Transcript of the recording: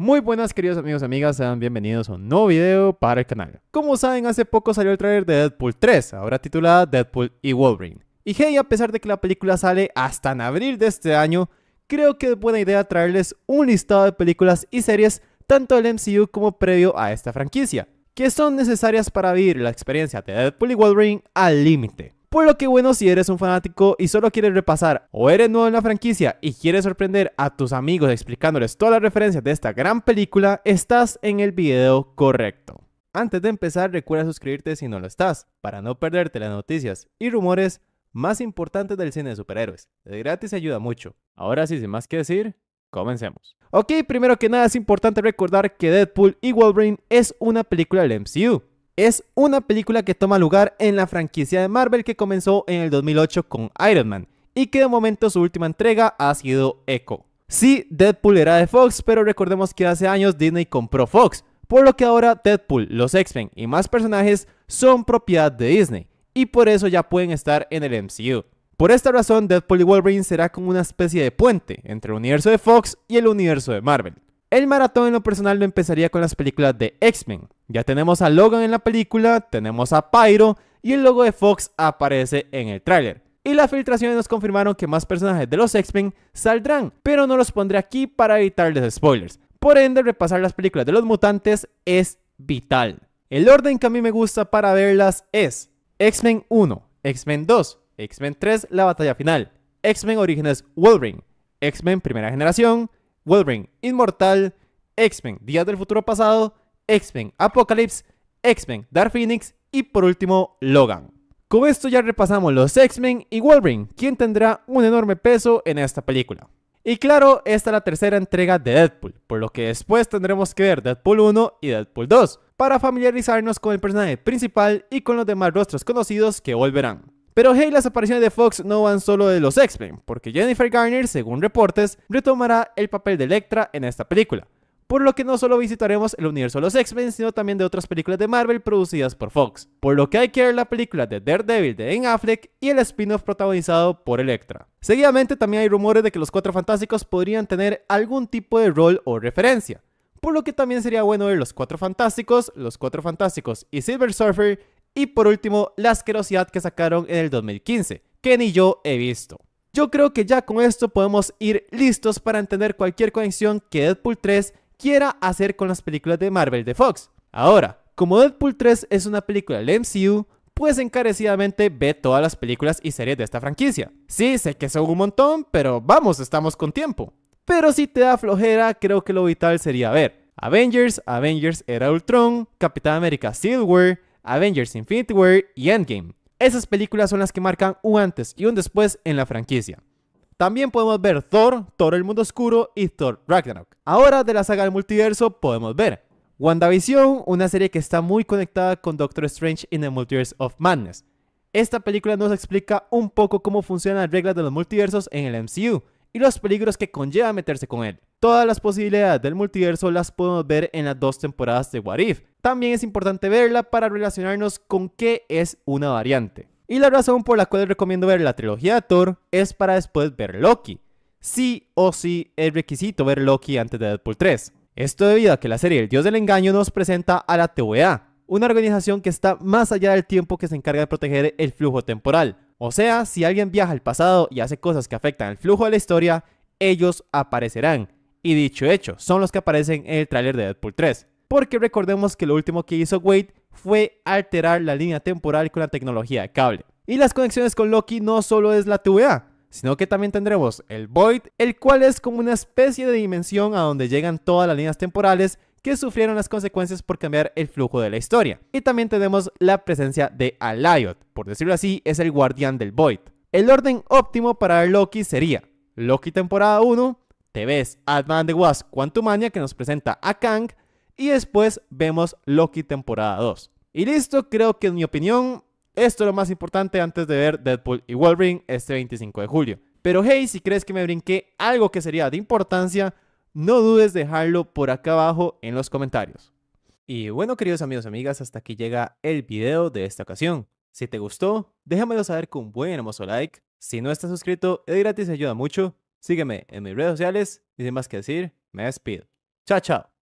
Muy buenas queridos amigos y amigas, sean bienvenidos a un nuevo video para el canal. Como saben, hace poco salió el trailer de Deadpool 3, ahora titulada Deadpool y Wolverine. Y hey, a pesar de que la película sale hasta en abril de este año, creo que es buena idea traerles un listado de películas y series tanto del MCU como previo a esta franquicia, que son necesarias para vivir la experiencia de Deadpool y Wolverine al límite. Por lo que bueno, si eres un fanático y solo quieres repasar o eres nuevo en la franquicia y quieres sorprender a tus amigos explicándoles todas las referencias de esta gran película, estás en el video correcto. Antes de empezar, recuerda suscribirte si no lo estás, para no perderte las noticias y rumores más importantes del cine de superhéroes. De gratis ayuda mucho. Ahora sí, sin más que decir, comencemos. Ok, primero que nada es importante recordar que Deadpool y Wolverine es una película del MCU es una película que toma lugar en la franquicia de Marvel que comenzó en el 2008 con Iron Man y que de momento su última entrega ha sido Echo. Sí, Deadpool era de Fox, pero recordemos que hace años Disney compró Fox, por lo que ahora Deadpool, los X-Men y más personajes son propiedad de Disney, y por eso ya pueden estar en el MCU. Por esta razón, Deadpool y Wolverine será como una especie de puente entre el universo de Fox y el universo de Marvel. El maratón en lo personal lo empezaría con las películas de X-Men. Ya tenemos a Logan en la película, tenemos a Pyro y el logo de Fox aparece en el tráiler. Y las filtraciones nos confirmaron que más personajes de los X-Men saldrán, pero no los pondré aquí para evitarles spoilers. Por ende, repasar las películas de los mutantes es vital. El orden que a mí me gusta para verlas es X-Men 1, X-Men 2, X-Men 3, la batalla final, X-Men Orígenes Wolverine, X-Men Primera Generación, Wolverine, Inmortal, X-Men, Días del Futuro Pasado, X-Men, Apocalypse, X-Men, Dark Phoenix y por último Logan. Con esto ya repasamos los X-Men y Wolverine, quien tendrá un enorme peso en esta película. Y claro, esta es la tercera entrega de Deadpool, por lo que después tendremos que ver Deadpool 1 y Deadpool 2, para familiarizarnos con el personaje principal y con los demás rostros conocidos que volverán. Pero hey, las apariciones de Fox no van solo de los X-Men, porque Jennifer Garner, según reportes, retomará el papel de Electra en esta película. Por lo que no solo visitaremos el universo de los X-Men, sino también de otras películas de Marvel producidas por Fox. Por lo que hay que ver la película de Daredevil de Ben Affleck y el spin-off protagonizado por Electra. Seguidamente también hay rumores de que los Cuatro Fantásticos podrían tener algún tipo de rol o referencia por lo que también sería bueno ver los Cuatro Fantásticos, los Cuatro Fantásticos y Silver Surfer y por último, la asquerosidad que sacaron en el 2015, que ni yo he visto. Yo creo que ya con esto podemos ir listos para entender cualquier conexión que Deadpool 3 quiera hacer con las películas de Marvel de Fox. Ahora, como Deadpool 3 es una película del MCU, pues encarecidamente ve todas las películas y series de esta franquicia. Sí, sé que son un montón, pero vamos, estamos con tiempo. Pero si te da flojera, creo que lo vital sería ver Avengers, Avengers Era Ultron, Capitán América Silver... Avengers Infinity War y Endgame. Esas películas son las que marcan un antes y un después en la franquicia. También podemos ver Thor, Thor el Mundo Oscuro y Thor Ragnarok. Ahora de la saga del multiverso podemos ver WandaVision, una serie que está muy conectada con Doctor Strange in the Multiverse of Madness. Esta película nos explica un poco cómo funcionan las reglas de los multiversos en el MCU y los peligros que conlleva meterse con él. Todas las posibilidades del multiverso las podemos ver en las dos temporadas de What If. También es importante verla para relacionarnos con qué es una variante. Y la razón por la cual recomiendo ver la trilogía de Thor es para después ver Loki. Sí o sí es requisito ver Loki antes de Deadpool 3. Esto debido a que la serie El Dios del Engaño nos presenta a la TVA, una organización que está más allá del tiempo que se encarga de proteger el flujo temporal. O sea, si alguien viaja al pasado y hace cosas que afectan el flujo de la historia, ellos aparecerán y dicho hecho, son los que aparecen en el tráiler de Deadpool 3. Porque recordemos que lo último que hizo Wade fue alterar la línea temporal con la tecnología de cable. Y las conexiones con Loki no solo es la TVA, sino que también tendremos el Void, el cual es como una especie de dimensión a donde llegan todas las líneas temporales que sufrieron las consecuencias por cambiar el flujo de la historia. Y también tenemos la presencia de Alliot, por decirlo así, es el guardián del Void. El orden óptimo para Loki sería Loki temporada 1, te ves Ant-Man the Wasp Quantumania que nos presenta a Kang y después vemos Loki temporada 2. Y listo, creo que en mi opinión esto es lo más importante antes de ver Deadpool y Wolverine este 25 de julio. Pero hey, si crees que me brinqué algo que sería de importancia, no dudes dejarlo por acá abajo en los comentarios. Y bueno, queridos amigos y amigas, hasta aquí llega el video de esta ocasión. Si te gustó, déjamelo saber con un buen hermoso like. Si no estás suscrito, es gratis, y ayuda mucho. Sígueme en mis redes sociales y sin más que decir, me despido. Chao, chao.